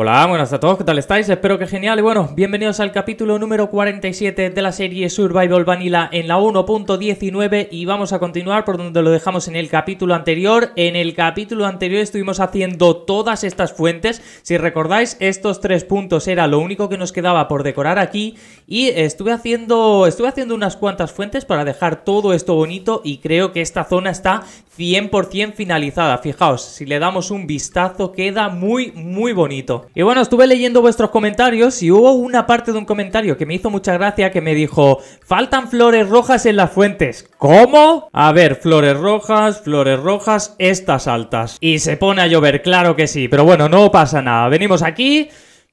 Hola, buenas a todos, ¿qué tal estáis? Espero que genial y bueno, bienvenidos al capítulo número 47 de la serie Survival Vanilla en la 1.19 y vamos a continuar por donde lo dejamos en el capítulo anterior. En el capítulo anterior estuvimos haciendo todas estas fuentes, si recordáis estos tres puntos era lo único que nos quedaba por decorar aquí y estuve haciendo, estuve haciendo unas cuantas fuentes para dejar todo esto bonito y creo que esta zona está 100% finalizada, fijaos, si le damos un vistazo queda muy muy bonito. Y bueno, estuve leyendo vuestros comentarios y hubo una parte de un comentario que me hizo mucha gracia que me dijo, faltan flores rojas en las fuentes. ¿Cómo? A ver, flores rojas, flores rojas, estas altas. Y se pone a llover, claro que sí, pero bueno, no pasa nada. Venimos aquí...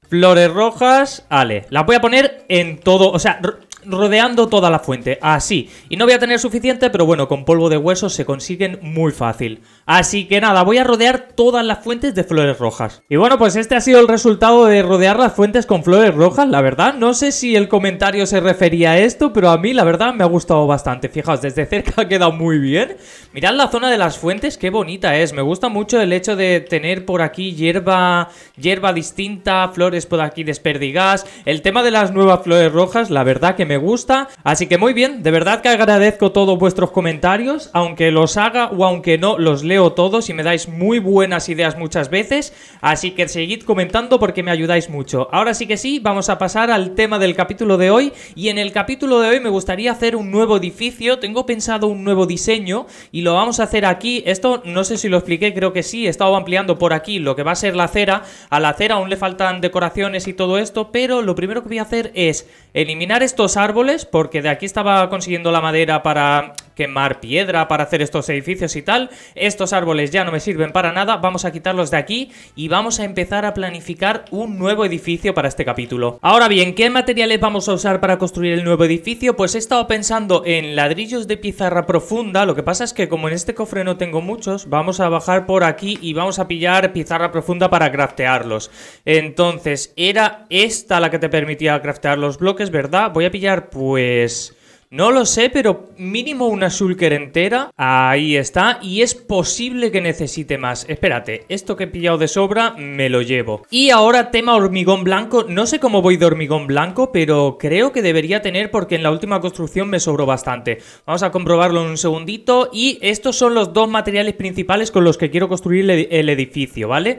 Flores rojas, ale. Las voy a poner en todo, o sea, rodeando toda la fuente, así. Y no voy a tener suficiente, pero bueno, con polvo de huesos se consiguen muy fácil. Así que nada, voy a rodear todas las fuentes de flores rojas. Y bueno, pues este ha sido el resultado de rodear las fuentes con flores rojas, la verdad. No sé si el comentario se refería a esto, pero a mí la verdad me ha gustado bastante. Fijaos, desde cerca ha quedado muy bien. Mirad la zona de las fuentes, qué bonita es. Me gusta mucho el hecho de tener por aquí hierba, hierba distinta, flores por aquí desperdigadas. El tema de las nuevas flores rojas, la verdad que me gusta. Así que muy bien, de verdad que agradezco todos vuestros comentarios, aunque los haga o aunque no, los leo todos y me dais muy buenas ideas muchas veces. Así que seguid comentando porque me ayudáis mucho. Ahora sí que sí, vamos a pasar al tema del capítulo de hoy. Y en el capítulo de hoy me gustaría hacer un nuevo edificio. Tengo pensado un nuevo diseño y lo vamos a hacer aquí. Esto no sé si lo expliqué, creo que sí. He estado ampliando por aquí lo que va a ser la acera. A la acera aún le faltan decoraciones y todo esto, pero lo primero que voy a hacer es eliminar estos árboles árboles porque de aquí estaba consiguiendo la madera para quemar piedra para hacer estos edificios y tal. Estos árboles ya no me sirven para nada, vamos a quitarlos de aquí y vamos a empezar a planificar un nuevo edificio para este capítulo. Ahora bien, ¿qué materiales vamos a usar para construir el nuevo edificio? Pues he estado pensando en ladrillos de pizarra profunda, lo que pasa es que como en este cofre no tengo muchos, vamos a bajar por aquí y vamos a pillar pizarra profunda para craftearlos. Entonces, era esta la que te permitía craftear los bloques, ¿verdad? Voy a pillar pues... No lo sé, pero mínimo una Shulker entera. Ahí está. Y es posible que necesite más. Espérate, esto que he pillado de sobra me lo llevo. Y ahora tema hormigón blanco. No sé cómo voy de hormigón blanco, pero creo que debería tener porque en la última construcción me sobró bastante. Vamos a comprobarlo en un segundito. Y estos son los dos materiales principales con los que quiero construir el edificio, ¿vale?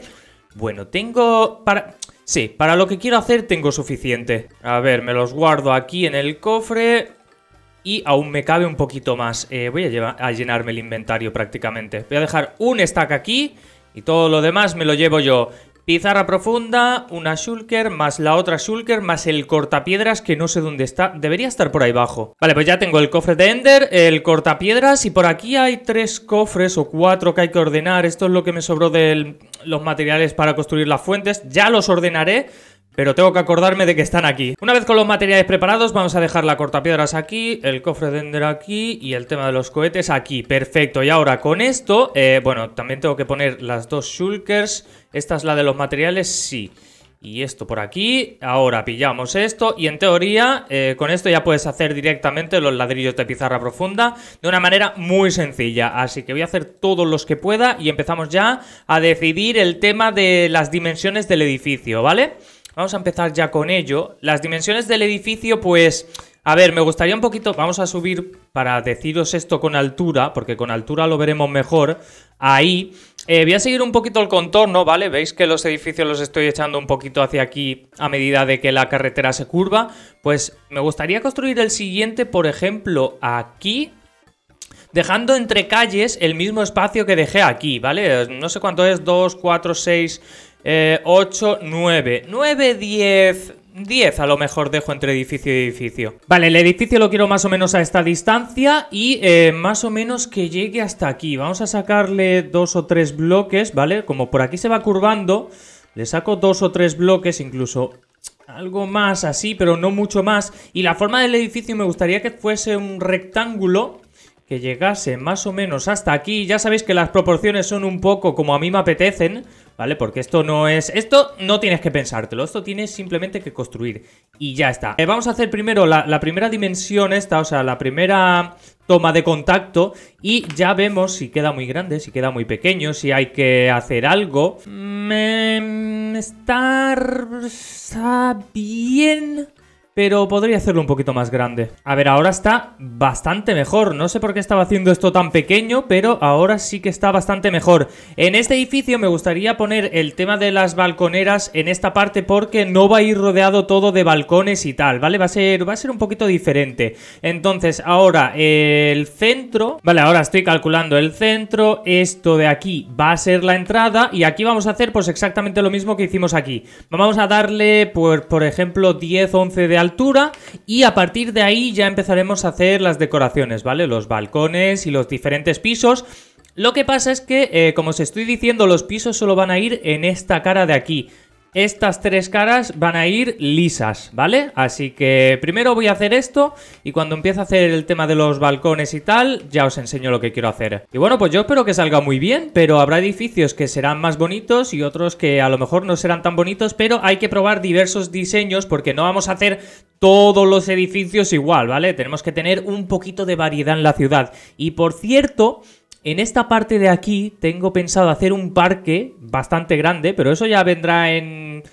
Bueno, tengo... para... Sí, para lo que quiero hacer tengo suficiente. A ver, me los guardo aquí en el cofre y aún me cabe un poquito más. Eh, voy a, a, llenarme el inventario prácticamente. Voy a dejar un stack aquí y todo lo demás me lo llevo yo. Pizarra profunda, una shulker, más la otra shulker, más el cortapiedras que no sé dónde está. Debería estar por ahí abajo. Vale, pues ya tengo el cofre de Ender, el cortapiedras y por aquí hay tres cofres o cuatro que hay que ordenar. Esto es lo que me sobró de los materiales para construir las fuentes. Ya los ordenaré pero tengo que acordarme de que están aquí. Una vez con los materiales preparados, vamos a dejar la cortapiedras aquí, el cofre de Ender aquí y el tema de los cohetes aquí. Perfecto, y ahora con esto, eh, bueno, también tengo que poner las dos shulkers. Esta es la de los materiales, sí. Y esto por aquí, ahora pillamos esto y en teoría eh, con esto ya puedes hacer directamente los ladrillos de pizarra profunda de una manera muy sencilla. Así que voy a hacer todos los que pueda y empezamos ya a decidir el tema de las dimensiones del edificio, ¿vale? vale Vamos a empezar ya con ello. Las dimensiones del edificio, pues... A ver, me gustaría un poquito, vamos a subir para deciros esto con altura, porque con altura lo veremos mejor. Ahí, eh, voy a seguir un poquito el contorno, ¿vale? Veis que los edificios los estoy echando un poquito hacia aquí a medida de que la carretera se curva. Pues me gustaría construir el siguiente, por ejemplo, aquí, dejando entre calles el mismo espacio que dejé aquí, ¿vale? No sé cuánto es, 2, 4, 6, 8, 9. 9, 10. 10 a lo mejor dejo entre edificio y edificio. Vale, el edificio lo quiero más o menos a esta distancia y eh, más o menos que llegue hasta aquí. Vamos a sacarle dos o tres bloques, ¿vale? Como por aquí se va curvando, le saco dos o tres bloques, incluso algo más así, pero no mucho más. Y la forma del edificio me gustaría que fuese un rectángulo que llegase más o menos hasta aquí. Ya sabéis que las proporciones son un poco como a mí me apetecen, ¿vale? Porque esto no es... Esto no tienes que pensártelo, esto tienes simplemente que construir y ya está. Eh, vamos a hacer primero la, primera dimensión esta, o sea, la primera toma de contacto y ya vemos si queda muy grande, si queda muy pequeño, si hay que hacer algo. Me... Mm, em, estar... bien pero podría hacerlo un poquito más grande. A ver, ahora está bastante mejor. No sé por qué estaba haciendo esto tan pequeño, pero ahora sí que está bastante mejor. En este edificio me gustaría poner el tema de las balconeras en esta parte porque no va a ir rodeado todo de balcones y tal, ¿vale? Va a ser, va a ser un poquito diferente. Entonces, ahora el centro... Vale, ahora estoy calculando el centro. Esto de aquí va a ser la entrada y aquí vamos a hacer pues exactamente lo mismo que hicimos aquí. Vamos a darle, por, por ejemplo, 10, 11 de alto altura y a partir de ahí ya empezaremos a hacer las decoraciones, ¿vale? Los balcones y los diferentes pisos. Lo que pasa es que, eh, como os estoy diciendo, los pisos solo van a ir en esta cara de aquí estas tres caras van a ir lisas, ¿vale? Así que primero voy a hacer esto y cuando empiece a hacer el tema de los balcones y tal, ya os enseño lo que quiero hacer. Y bueno, pues yo espero que salga muy bien, pero habrá edificios que serán más bonitos y otros que a lo mejor no serán tan bonitos, pero hay que probar diversos diseños porque no vamos a hacer todos los edificios igual, ¿vale? Tenemos que tener un poquito de variedad en la ciudad. Y por cierto, en esta parte de aquí tengo pensado hacer un parque bastante grande, pero eso ya vendrá en,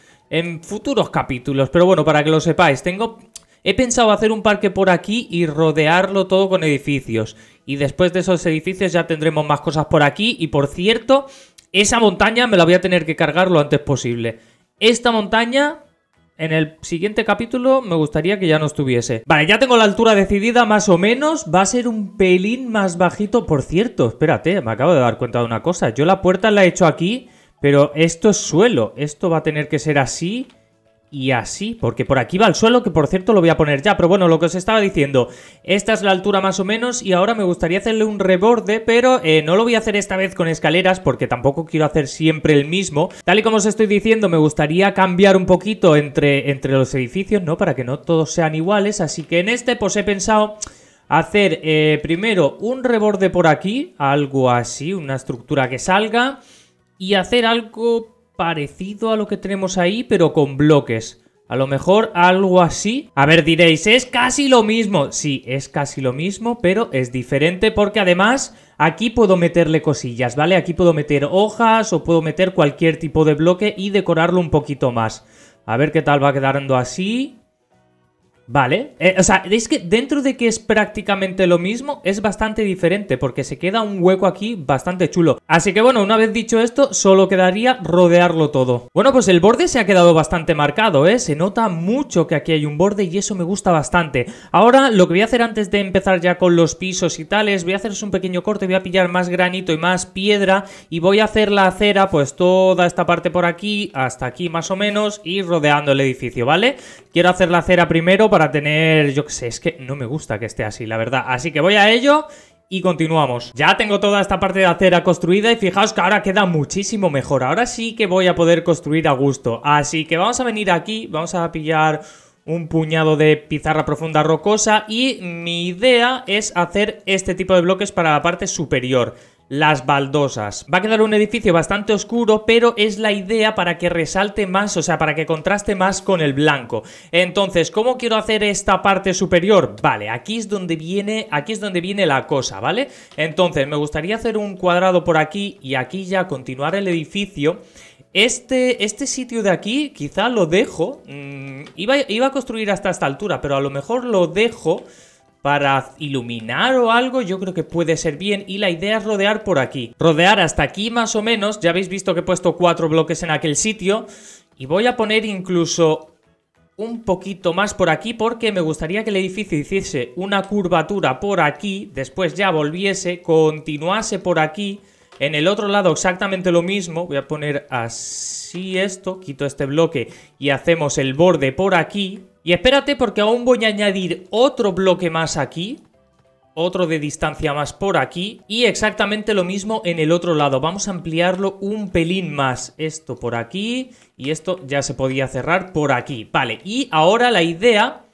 futuros capítulos. Pero bueno, para que lo sepáis, tengo He pensado hacer un parque por aquí y rodearlo todo con edificios. Y después de esos edificios ya tendremos más cosas por aquí. Y por cierto, esa montaña me la voy a tener que cargar lo antes posible. Esta montaña en el siguiente capítulo me gustaría que ya no estuviese. Vale, ya tengo la altura decidida más o menos. Va a ser un pelín más bajito. Por cierto, espérate, me acabo de dar cuenta de una cosa. Yo la puerta la he hecho aquí, pero esto es suelo. Esto va a tener que ser así y así, porque por aquí va el suelo, que por cierto lo voy a poner ya, pero bueno, lo que os estaba diciendo, esta es la altura más o menos y ahora me gustaría hacerle un reborde, pero eh, no lo voy a hacer esta vez con escaleras porque tampoco quiero hacer siempre el mismo. Tal y como os estoy diciendo, me gustaría cambiar un poquito entre, entre los edificios, ¿no? Para que no todos sean iguales, así que en este pues he pensado hacer eh, primero un reborde por aquí, algo así, una estructura que salga... Y hacer algo parecido a lo que tenemos ahí, pero con bloques. A lo mejor algo así. A ver, diréis, es casi lo mismo. Sí, es casi lo mismo, pero es diferente porque además aquí puedo meterle cosillas, ¿vale? Aquí puedo meter hojas o puedo meter cualquier tipo de bloque y decorarlo un poquito más. A ver qué tal va quedando así. Vale, eh, o sea, es que dentro de que es prácticamente lo mismo, es bastante diferente porque se queda un hueco aquí bastante chulo. Así que bueno, una vez dicho esto, solo quedaría rodearlo todo. Bueno, pues el borde se ha quedado bastante marcado, ¿eh? Se nota mucho que aquí hay un borde y eso me gusta bastante. Ahora, lo que voy a hacer antes de empezar ya con los pisos y tales, voy a hacer un pequeño corte, voy a pillar más granito y más piedra y voy a hacer la acera, pues toda esta parte por aquí, hasta aquí más o menos, y rodeando el edificio, ¿vale? Quiero hacer la cera primero para tener, yo que sé, es que no me gusta que esté así, la verdad. Así que voy a ello y continuamos. Ya tengo toda esta parte de acera construida y fijaos que ahora queda muchísimo mejor. Ahora sí que voy a poder construir a gusto. Así que vamos a venir aquí, vamos a pillar un puñado de pizarra profunda rocosa y mi idea es hacer este tipo de bloques para la parte superior las baldosas. Va a quedar un edificio bastante oscuro, pero es la idea para que resalte más, o sea, para que contraste más con el blanco. Entonces, ¿cómo quiero hacer esta parte superior? Vale, aquí es donde viene, aquí es donde viene la cosa, ¿vale? Entonces, me gustaría hacer un cuadrado por aquí y aquí ya continuar el edificio. Este, este sitio de aquí quizá lo dejo. Mm, iba, iba a construir hasta esta altura, pero a lo mejor lo dejo para iluminar o algo, yo creo que puede ser bien. Y la idea es rodear por aquí. Rodear hasta aquí más o menos. Ya habéis visto que he puesto cuatro bloques en aquel sitio. Y voy a poner incluso un poquito más por aquí porque me gustaría que el edificio hiciese una curvatura por aquí, después ya volviese, continuase por aquí en el otro lado exactamente lo mismo, voy a poner así esto, quito este bloque y hacemos el borde por aquí. Y espérate porque aún voy a añadir otro bloque más aquí, otro de distancia más por aquí y exactamente lo mismo en el otro lado. Vamos a ampliarlo un pelín más. Esto por aquí y esto ya se podía cerrar por aquí. Vale, y ahora la idea,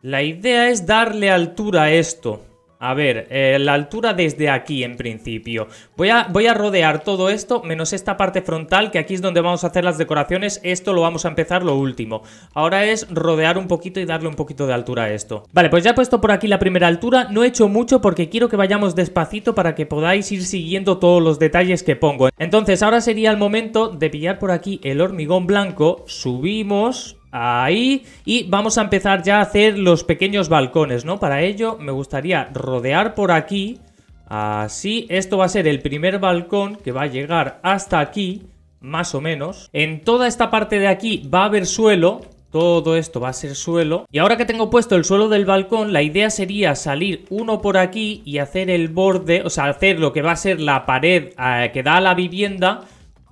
la idea es darle altura a esto. A ver, eh, la altura desde aquí en principio. Voy a, voy a rodear todo esto, menos esta parte frontal, que aquí es donde vamos a hacer las decoraciones. Esto lo vamos a empezar lo último. Ahora es rodear un poquito y darle un poquito de altura a esto. Vale, pues ya he puesto por aquí la primera altura. No he hecho mucho porque quiero que vayamos despacito para que podáis ir siguiendo todos los detalles que pongo. Entonces, ahora sería el momento de pillar por aquí el hormigón blanco. Subimos, Ahí. Y vamos a empezar ya a hacer los pequeños balcones, ¿no? Para ello me gustaría rodear por aquí. Así, esto va a ser el primer balcón que va a llegar hasta aquí, más o menos. En toda esta parte de aquí va a haber suelo. Todo esto va a ser suelo. Y ahora que tengo puesto el suelo del balcón, la idea sería salir uno por aquí y hacer el borde, o sea, hacer lo que va a ser la pared eh, que da a la vivienda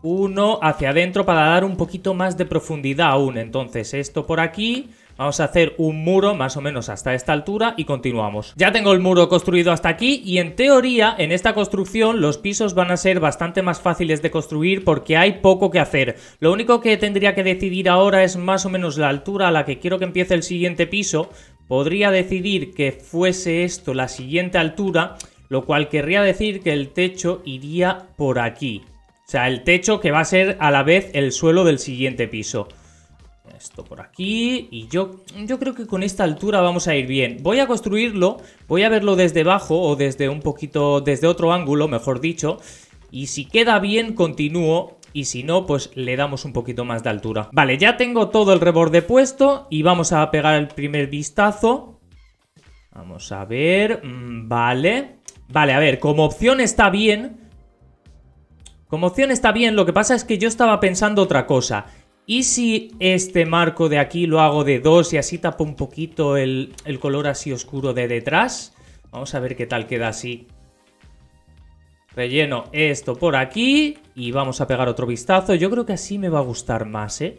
uno hacia adentro para dar un poquito más de profundidad aún. Entonces esto por aquí... Vamos a hacer un muro más o menos hasta esta altura y continuamos. Ya tengo el muro construido hasta aquí y en teoría en esta construcción los pisos van a ser bastante más fáciles de construir porque hay poco que hacer. Lo único que tendría que decidir ahora es más o menos la altura a la que quiero que empiece el siguiente piso. Podría decidir que fuese esto la siguiente altura, lo cual querría decir que el techo iría por aquí. O sea, el techo que va a ser a la vez el suelo del siguiente piso. Esto por aquí y yo, yo creo que con esta altura vamos a ir bien. Voy a construirlo, voy a verlo desde abajo o desde un poquito, desde otro ángulo, mejor dicho. Y si queda bien, continúo y si no, pues le damos un poquito más de altura. Vale, ya tengo todo el reborde puesto y vamos a pegar el primer vistazo. Vamos a ver, mm, vale. Vale, a ver, como opción está bien, como opción está bien, lo que pasa es que yo estaba pensando otra cosa. ¿Y si este marco de aquí lo hago de dos y así tapo un poquito el, el color así oscuro de detrás? Vamos a ver qué tal queda así. Relleno esto por aquí y vamos a pegar otro vistazo. Yo creo que así me va a gustar más, ¿eh?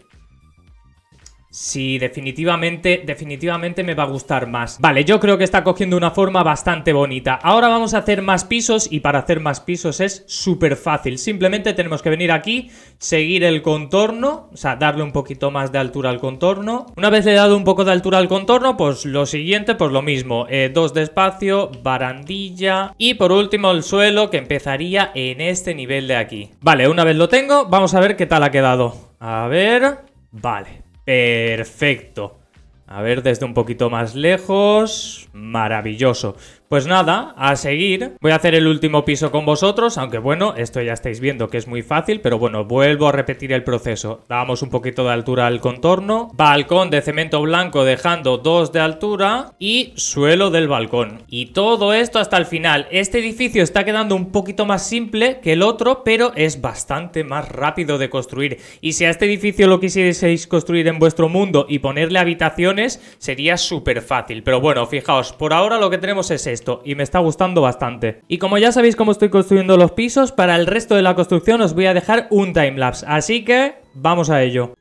Sí, definitivamente, definitivamente me va a gustar más. Vale, yo creo que está cogiendo una forma bastante bonita. Ahora vamos a hacer más pisos y para hacer más pisos es súper fácil. Simplemente tenemos que venir aquí, seguir el contorno, o sea, darle un poquito más de altura al contorno. Una vez le he dado un poco de altura al contorno, pues lo siguiente, pues lo mismo. Eh, dos de espacio, barandilla y por último el suelo que empezaría en este nivel de aquí. Vale, una vez lo tengo, vamos a ver qué tal ha quedado. A ver... Vale, Perfecto. A ver, desde un poquito más lejos. Maravilloso. Pues nada, a seguir. Voy a hacer el último piso con vosotros, aunque bueno, esto ya estáis viendo que es muy fácil, pero bueno, vuelvo a repetir el proceso. Damos un poquito de altura al contorno, balcón de cemento blanco dejando dos de altura y suelo del balcón. Y todo esto hasta el final. Este edificio está quedando un poquito más simple que el otro, pero es bastante más rápido de construir. Y si a este edificio lo quisierais construir en vuestro mundo y ponerle habitaciones, sería súper fácil. Pero bueno, fijaos, por ahora lo que tenemos es esto y me está gustando bastante. Y como ya sabéis cómo estoy construyendo los pisos, para el resto de la construcción os voy a dejar un timelapse, así que vamos a ello.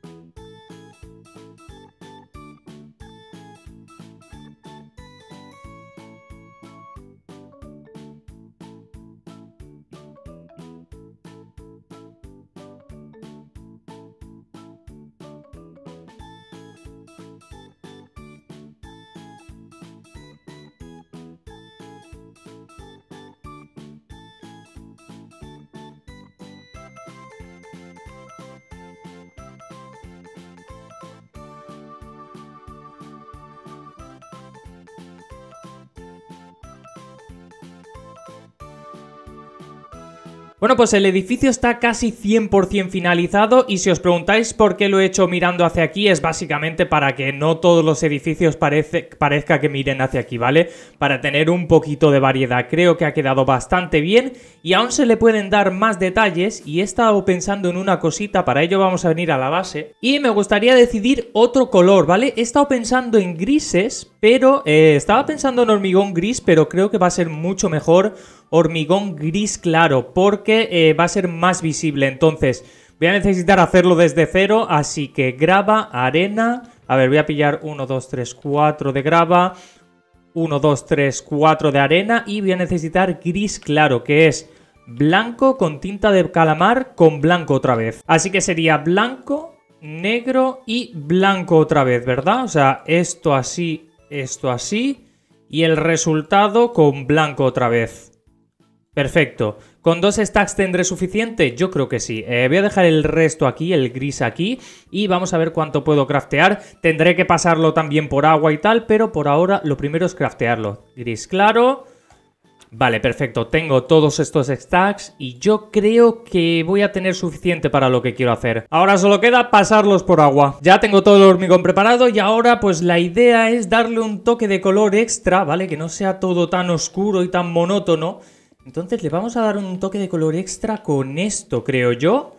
Bueno, pues el edificio está casi 100% finalizado y si os preguntáis por qué lo he hecho mirando hacia aquí es básicamente para que no todos los edificios parece, parezca que miren hacia aquí, ¿vale? Para tener un poquito de variedad. Creo que ha quedado bastante bien y aún se le pueden dar más detalles y he estado pensando en una cosita, para ello vamos a venir a la base y me gustaría decidir otro color, ¿vale? He estado pensando en grises, pero eh, estaba pensando en hormigón gris, pero creo que va a ser mucho mejor hormigón gris claro porque eh, va a ser más visible. Entonces, voy a necesitar hacerlo desde cero, así que graba, arena... A ver, voy a pillar 1, 2, 3, 4 de grava, 1, 2, 3, 4 de arena y voy a necesitar gris claro, que es blanco con tinta de calamar con blanco otra vez. Así que sería blanco, negro y blanco otra vez, ¿verdad? O sea, esto así, esto así y el resultado con blanco otra vez. Perfecto. ¿Con dos stacks tendré suficiente? Yo creo que sí. Eh, voy a dejar el resto aquí, el gris aquí, y vamos a ver cuánto puedo craftear. Tendré que pasarlo también por agua y tal, pero por ahora lo primero es craftearlo. Gris claro. Vale, perfecto. Tengo todos estos stacks y yo creo que voy a tener suficiente para lo que quiero hacer. Ahora solo queda pasarlos por agua. Ya tengo todo el hormigón preparado y ahora pues la idea es darle un toque de color extra, ¿vale? Que no sea todo tan oscuro y tan monótono entonces le vamos a dar un toque de color extra con esto, creo yo.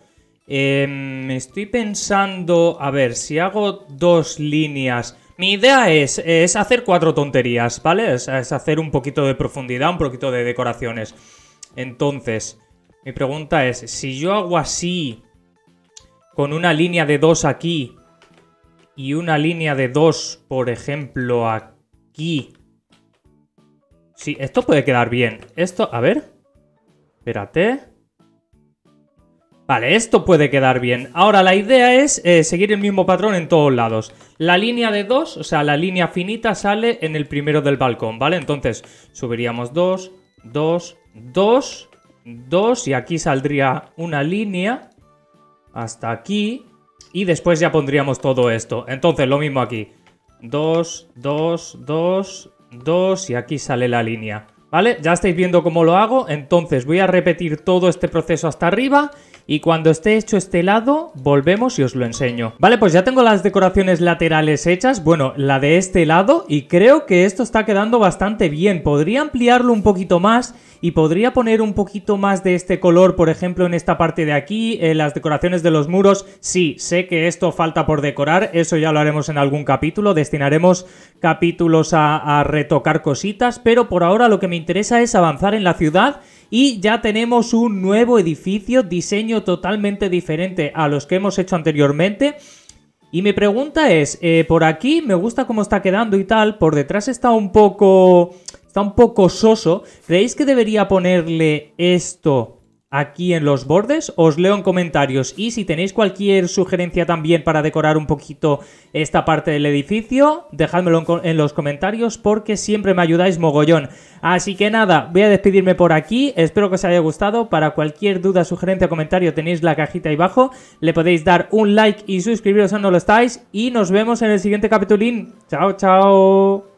Me em, estoy pensando, a ver, si hago dos líneas... Mi idea es, es hacer cuatro tonterías, ¿vale? es hacer un poquito de profundidad, un poquito de decoraciones. Entonces, mi pregunta es, si yo hago así, con una línea de dos aquí, y una línea de dos, por ejemplo, aquí, Sí, esto puede quedar bien. Esto, a ver. Espérate. Vale, esto puede quedar bien. Ahora, la idea es eh, seguir el mismo patrón en todos lados. La línea de 2, o sea, la línea finita sale en el primero del balcón, ¿vale? Entonces, subiríamos 2, 2, 2, 2 y aquí saldría una línea hasta aquí y después ya pondríamos todo esto. Entonces, lo mismo aquí. 2, 2, 2, 2 y aquí sale la línea. ¿Vale? Ya estáis viendo cómo lo hago, entonces voy a repetir todo este proceso hasta arriba y cuando esté hecho este lado, volvemos y os lo enseño. Vale, pues ya tengo las decoraciones laterales hechas. Bueno, la de este lado. Y creo que esto está quedando bastante bien. Podría ampliarlo un poquito más y podría poner un poquito más de este color, por ejemplo, en esta parte de aquí, en las decoraciones de los muros. Sí, sé que esto falta por decorar, eso ya lo haremos en algún capítulo, destinaremos capítulos a retocar cositas, pero por ahora lo que me interesa es avanzar en la ciudad y ya tenemos un nuevo edificio, diseño totalmente diferente a los que hemos hecho anteriormente. Y mi pregunta es, eh, por aquí me gusta cómo está quedando y tal, por detrás está un poco... está un poco soso. ¿Creéis que debería ponerle esto aquí en los bordes. Os leo en comentarios y si tenéis cualquier sugerencia también para decorar un poquito esta parte del edificio, dejadmelo en los comentarios porque siempre me ayudáis mogollón. Así que nada, voy a despedirme por aquí, espero que os haya gustado. Para cualquier duda, sugerencia o comentario tenéis la cajita ahí abajo, le podéis dar un like y suscribiros si no lo estáis y nos vemos en el siguiente capitulín. Chao, chao.